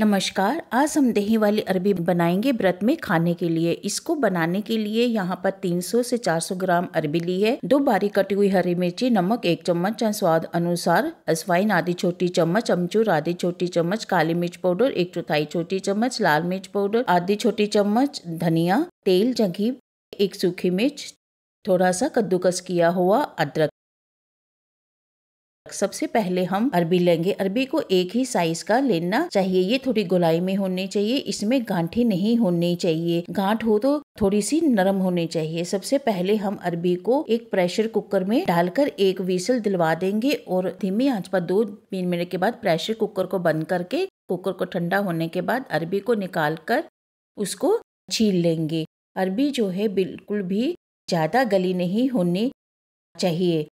नमस्कार आज हम दही वाली अरबी बनाएंगे व्रत में खाने के लिए इसको बनाने के लिए यहाँ पर 300 से 400 ग्राम अरबी ली है दो बारीक कटी हुई हरी मिर्ची नमक एक चम्मच स्वाद अनुसार अजवाइन आधी छोटी चम्मच अमचूर आधी छोटी चम्मच काली मिर्च पाउडर एक चौथाई छोटी चम्मच लाल मिर्च पाउडर आधी छोटी चम्मच धनिया तेल जंघी एक सूखी मिर्च थोड़ा सा कद्दूकस किया हुआ अदरक सबसे पहले हम अरबी लेंगे अरबी को एक ही साइज का लेना चाहिए ये थोड़ी गोलाई में होनी चाहिए इसमें गांठी नहीं होनी चाहिए गांठ हो तो थोड़ी सी नरम होनी चाहिए सबसे पहले हम अरबी को एक प्रेशर कुकर में डालकर एक विसल दिलवा देंगे और धीमी आंच पर दो तीन मिनट के बाद प्रेशर कुकर को बंद करके कुकर को ठंडा होने के बाद अरबी को निकाल कर उसको छील लेंगे अरबी जो है बिल्कुल भी ज़्यादा गली नहीं होनी चाहिए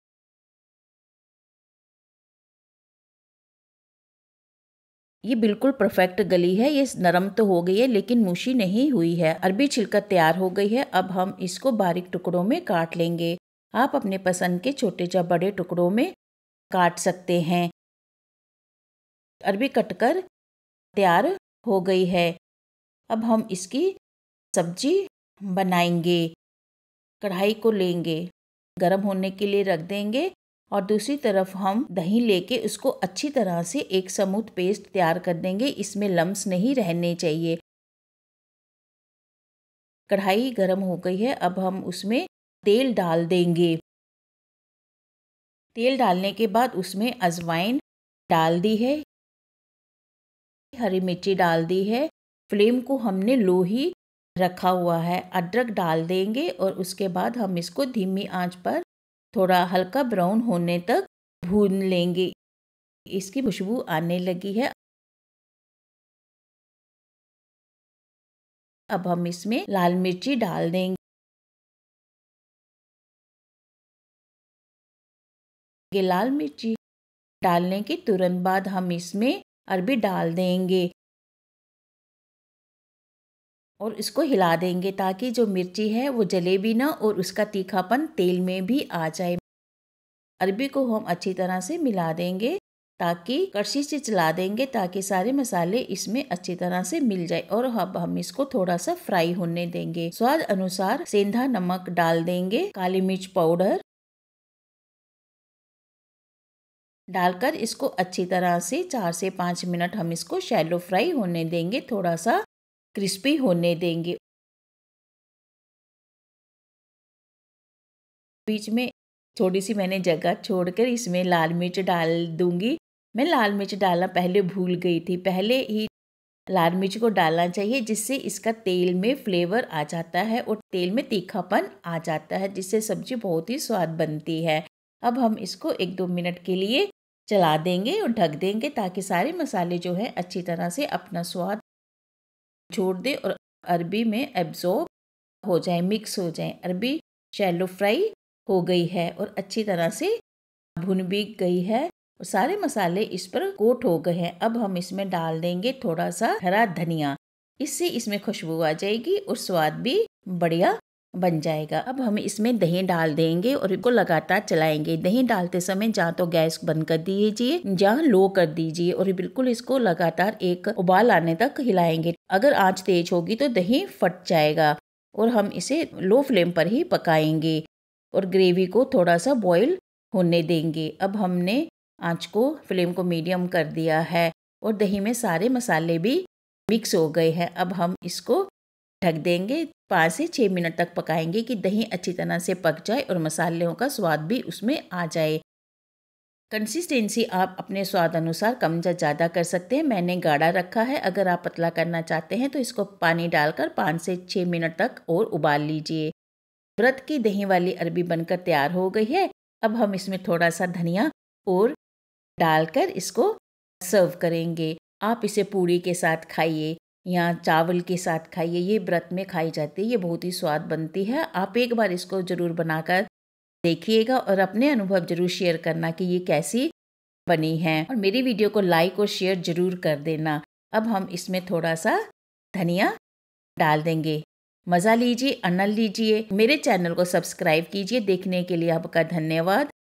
ये बिल्कुल परफेक्ट गली है ये नरम तो हो गई है लेकिन मुशी नहीं हुई है अरबी छिलका तैयार हो गई है अब हम इसको बारीक टुकड़ों में काट लेंगे आप अपने पसंद के छोटे या बड़े टुकड़ों में काट सकते हैं अरबी कटकर तैयार हो गई है अब हम इसकी सब्जी बनाएंगे कढ़ाई को लेंगे गर्म होने के लिए रख देंगे और दूसरी तरफ हम दही लेके उसको अच्छी तरह से एक समूथ पेस्ट तैयार कर देंगे इसमें लम्स नहीं रहने चाहिए कढ़ाई गर्म हो गई है अब हम उसमें तेल डाल देंगे तेल डालने के बाद उसमें अजवाइन डाल दी है हरी मिर्ची डाल दी है फ्लेम को हमने लो ही रखा हुआ है अदरक डाल देंगे और उसके बाद हम इसको धीमी आंच पर थोड़ा हल्का ब्राउन होने तक भून लेंगे इसकी खुशबू आने लगी है अब हम इसमें लाल मिर्ची डाल देंगे लाल मिर्ची डालने के तुरंत बाद हम इसमें अरबी डाल देंगे और इसको हिला देंगे ताकि जो मिर्ची है वो जले भी ना और उसका तीखापन तेल में भी आ जाए अरबी को हम अच्छी तरह से मिला देंगे ताकि कड़छी से चला देंगे ताकि सारे मसाले इसमें अच्छी तरह से मिल जाए और अब हम इसको थोड़ा सा फ्राई होने देंगे स्वाद अनुसार सेंधा नमक डाल देंगे काली मिर्च पाउडर डालकर इसको अच्छी तरह से चार से पाँच मिनट हम इसको शैलो फ्राई होने देंगे थोड़ा सा क्रिस्पी होने देंगे बीच में थोड़ी सी मैंने जगह छोड़कर इसमें लाल मिर्च डाल दूंगी मैं लाल मिर्च डालना पहले भूल गई थी पहले ही लाल मिर्च को डालना चाहिए जिससे इसका तेल में फ्लेवर आ जाता है और तेल में तीखापन आ जाता है जिससे सब्जी बहुत ही स्वाद बनती है अब हम इसको एक दो मिनट के लिए चला देंगे और ढक देंगे ताकि सारे मसाले जो है अच्छी तरह से अपना स्वाद छोड़ दे और अरबी में एब्जॉर्ब हो जाए मिक्स हो जाए अरबी शैलो फ्राई हो गई है और अच्छी तरह से भुन भी गई है और सारे मसाले इस पर कोट हो गए हैं अब हम इसमें डाल देंगे थोड़ा सा हरा धनिया इससे इसमें खुशबू आ जाएगी और स्वाद भी बढ़िया बन जाएगा अब हम इसमें दही डाल देंगे और इसको लगातार चलाएंगे दही डालते समय जहाँ तो गैस बंद कर दीजिए जहाँ लो कर दीजिए और बिल्कुल इसको लगातार एक उबाल आने तक हिलाएंगे अगर आंच तेज होगी तो दही फट जाएगा और हम इसे लो फ्लेम पर ही पकाएंगे और ग्रेवी को थोड़ा सा बॉईल होने देंगे अब हमने आंच को फ्लेम को मीडियम कर दिया है और दही में सारे मसाले भी मिक्स हो गए हैं अब हम इसको ढक देंगे पाँच से छः मिनट तक पकाएंगे कि दही अच्छी तरह से पक जाए और मसालों का स्वाद भी उसमें आ जाए कंसिस्टेंसी आप अपने स्वाद अनुसार कम या ज़्यादा कर सकते हैं मैंने गाढ़ा रखा है अगर आप पतला करना चाहते हैं तो इसको पानी डालकर पाँच से छः मिनट तक और उबाल लीजिए व्रत की दही वाली अरबी बनकर तैयार हो गई है अब हम इसमें थोड़ा सा धनिया और डालकर इसको सर्व करेंगे आप इसे पूड़ी के साथ खाइए या चावल के साथ खाइए ये व्रत में खाई जाती है ये बहुत ही स्वाद बनती है आप एक बार इसको ज़रूर बनाकर देखिएगा और अपने अनुभव जरूर शेयर करना कि ये कैसी बनी है और मेरी वीडियो को लाइक और शेयर जरूर कर देना अब हम इसमें थोड़ा सा धनिया डाल देंगे मज़ा लीजिए अनल लीजिए मेरे चैनल को सब्सक्राइब कीजिए देखने के लिए आपका धन्यवाद